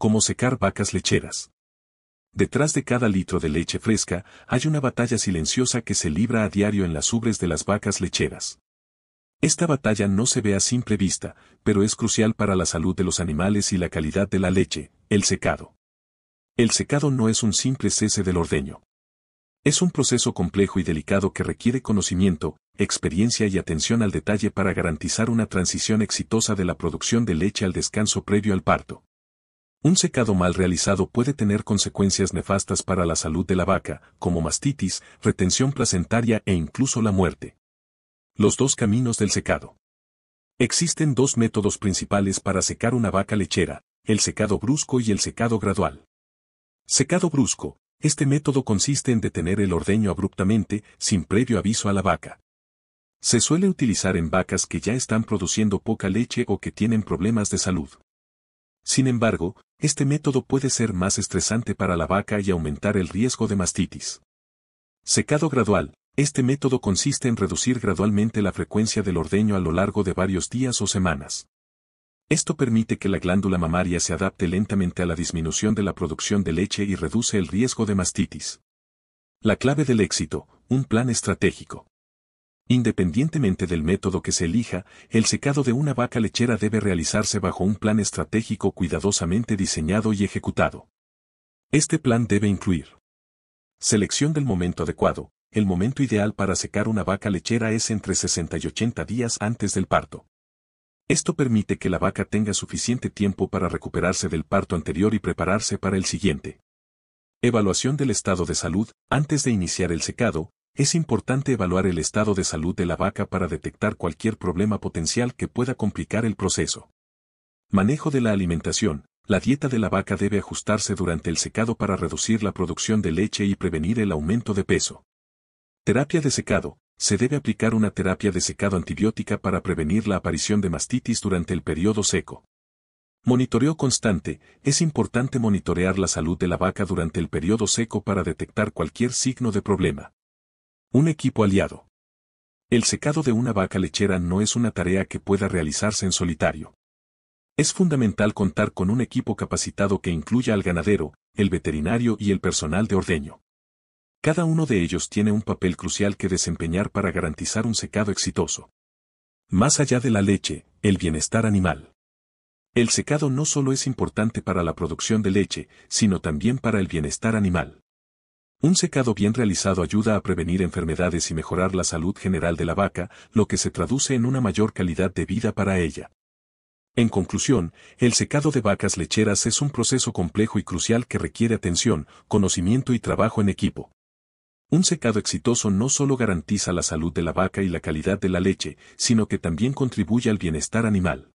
como secar vacas lecheras. Detrás de cada litro de leche fresca hay una batalla silenciosa que se libra a diario en las ubres de las vacas lecheras. Esta batalla no se ve a simple vista, pero es crucial para la salud de los animales y la calidad de la leche, el secado. El secado no es un simple cese del ordeño. Es un proceso complejo y delicado que requiere conocimiento, experiencia y atención al detalle para garantizar una transición exitosa de la producción de leche al descanso previo al parto. Un secado mal realizado puede tener consecuencias nefastas para la salud de la vaca, como mastitis, retención placentaria e incluso la muerte. Los dos caminos del secado. Existen dos métodos principales para secar una vaca lechera, el secado brusco y el secado gradual. Secado brusco. Este método consiste en detener el ordeño abruptamente, sin previo aviso a la vaca. Se suele utilizar en vacas que ya están produciendo poca leche o que tienen problemas de salud. Sin embargo, este método puede ser más estresante para la vaca y aumentar el riesgo de mastitis. Secado gradual. Este método consiste en reducir gradualmente la frecuencia del ordeño a lo largo de varios días o semanas. Esto permite que la glándula mamaria se adapte lentamente a la disminución de la producción de leche y reduce el riesgo de mastitis. La clave del éxito, un plan estratégico. Independientemente del método que se elija, el secado de una vaca lechera debe realizarse bajo un plan estratégico cuidadosamente diseñado y ejecutado. Este plan debe incluir selección del momento adecuado. El momento ideal para secar una vaca lechera es entre 60 y 80 días antes del parto. Esto permite que la vaca tenga suficiente tiempo para recuperarse del parto anterior y prepararse para el siguiente. Evaluación del estado de salud. Antes de iniciar el secado, es importante evaluar el estado de salud de la vaca para detectar cualquier problema potencial que pueda complicar el proceso. Manejo de la alimentación. La dieta de la vaca debe ajustarse durante el secado para reducir la producción de leche y prevenir el aumento de peso. Terapia de secado. Se debe aplicar una terapia de secado antibiótica para prevenir la aparición de mastitis durante el periodo seco. Monitoreo constante. Es importante monitorear la salud de la vaca durante el periodo seco para detectar cualquier signo de problema. Un equipo aliado. El secado de una vaca lechera no es una tarea que pueda realizarse en solitario. Es fundamental contar con un equipo capacitado que incluya al ganadero, el veterinario y el personal de ordeño. Cada uno de ellos tiene un papel crucial que desempeñar para garantizar un secado exitoso. Más allá de la leche, el bienestar animal. El secado no solo es importante para la producción de leche, sino también para el bienestar animal. Un secado bien realizado ayuda a prevenir enfermedades y mejorar la salud general de la vaca, lo que se traduce en una mayor calidad de vida para ella. En conclusión, el secado de vacas lecheras es un proceso complejo y crucial que requiere atención, conocimiento y trabajo en equipo. Un secado exitoso no solo garantiza la salud de la vaca y la calidad de la leche, sino que también contribuye al bienestar animal.